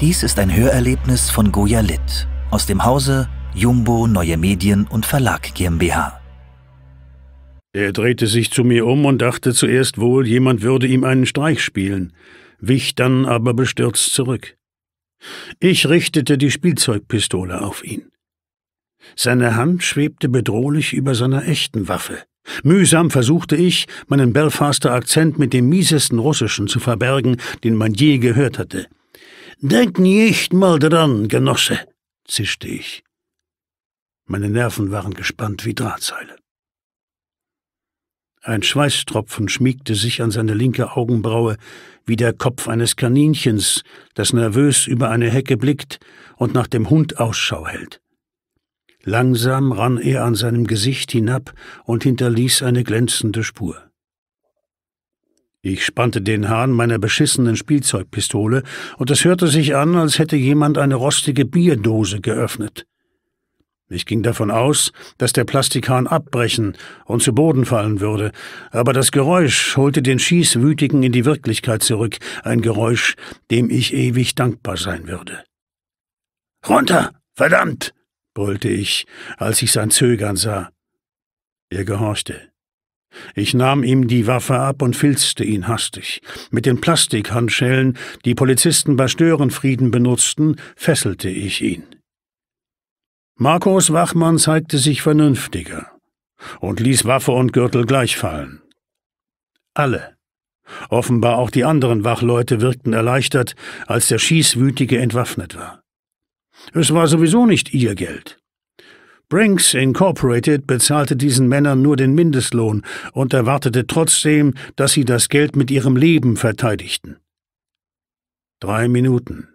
Dies ist ein Hörerlebnis von Goya Litt aus dem Hause Jumbo Neue Medien und Verlag GmbH. Er drehte sich zu mir um und dachte zuerst wohl, jemand würde ihm einen Streich spielen, wich dann aber bestürzt zurück. Ich richtete die Spielzeugpistole auf ihn. Seine Hand schwebte bedrohlich über seiner echten Waffe. Mühsam versuchte ich, meinen Belfaster Akzent mit dem miesesten Russischen zu verbergen, den man je gehört hatte – Denk nicht mal dran, Genosse, zischte ich. Meine Nerven waren gespannt wie Drahtseile. Ein Schweißtropfen schmiegte sich an seine linke Augenbraue wie der Kopf eines Kaninchens, das nervös über eine Hecke blickt und nach dem Hund Ausschau hält. Langsam rann er an seinem Gesicht hinab und hinterließ eine glänzende Spur. Ich spannte den Hahn meiner beschissenen Spielzeugpistole, und es hörte sich an, als hätte jemand eine rostige Bierdose geöffnet. Ich ging davon aus, dass der Plastikhahn abbrechen und zu Boden fallen würde, aber das Geräusch holte den Schießwütigen in die Wirklichkeit zurück, ein Geräusch, dem ich ewig dankbar sein würde. Runter, verdammt! brüllte ich, als ich sein Zögern sah. Er gehorchte. Ich nahm ihm die Waffe ab und filzte ihn hastig. Mit den Plastikhandschellen, die Polizisten bei Störenfrieden benutzten, fesselte ich ihn. Markus Wachmann zeigte sich vernünftiger und ließ Waffe und Gürtel gleich fallen. Alle, offenbar auch die anderen Wachleute, wirkten erleichtert, als der Schießwütige entwaffnet war. Es war sowieso nicht ihr Geld. Brinks Incorporated bezahlte diesen Männern nur den Mindestlohn und erwartete trotzdem, dass sie das Geld mit ihrem Leben verteidigten. Drei Minuten,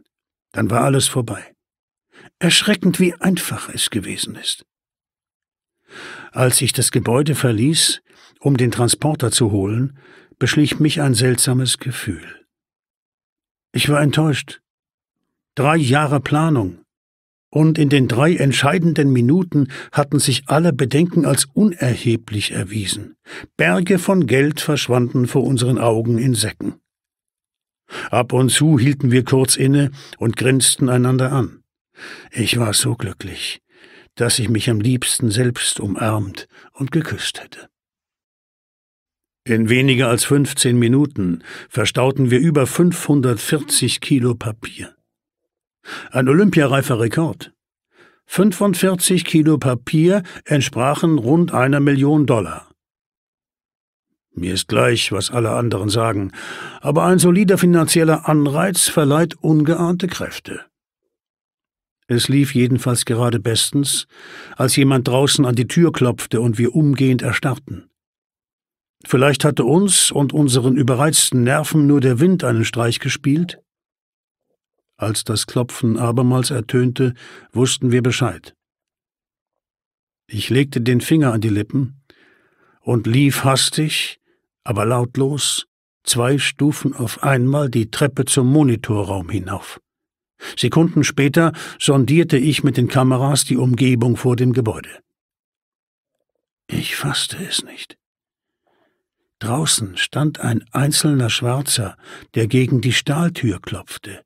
dann war alles vorbei. Erschreckend, wie einfach es gewesen ist. Als ich das Gebäude verließ, um den Transporter zu holen, beschlich mich ein seltsames Gefühl. Ich war enttäuscht. Drei Jahre Planung, und in den drei entscheidenden Minuten hatten sich alle Bedenken als unerheblich erwiesen. Berge von Geld verschwanden vor unseren Augen in Säcken. Ab und zu hielten wir kurz inne und grinsten einander an. Ich war so glücklich, dass ich mich am liebsten selbst umarmt und geküsst hätte. In weniger als 15 Minuten verstauten wir über 540 Kilo Papier. Ein olympiareifer Rekord. 45 Kilo Papier entsprachen rund einer Million Dollar. Mir ist gleich, was alle anderen sagen, aber ein solider finanzieller Anreiz verleiht ungeahnte Kräfte. Es lief jedenfalls gerade bestens, als jemand draußen an die Tür klopfte und wir umgehend erstarrten. Vielleicht hatte uns und unseren überreizten Nerven nur der Wind einen Streich gespielt, als das Klopfen abermals ertönte, wussten wir Bescheid. Ich legte den Finger an die Lippen und lief hastig, aber lautlos, zwei Stufen auf einmal die Treppe zum Monitorraum hinauf. Sekunden später sondierte ich mit den Kameras die Umgebung vor dem Gebäude. Ich fasste es nicht. Draußen stand ein einzelner Schwarzer, der gegen die Stahltür klopfte.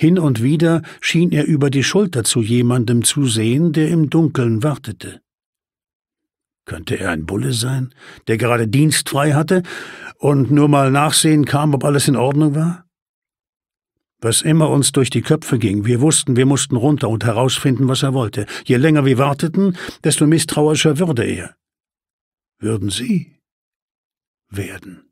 Hin und wieder schien er über die Schulter zu jemandem zu sehen, der im Dunkeln wartete. Könnte er ein Bulle sein, der gerade Dienst frei hatte und nur mal nachsehen kam, ob alles in Ordnung war? Was immer uns durch die Köpfe ging, wir wussten, wir mussten runter und herausfinden, was er wollte. Je länger wir warteten, desto misstrauischer würde er. Würden Sie werden.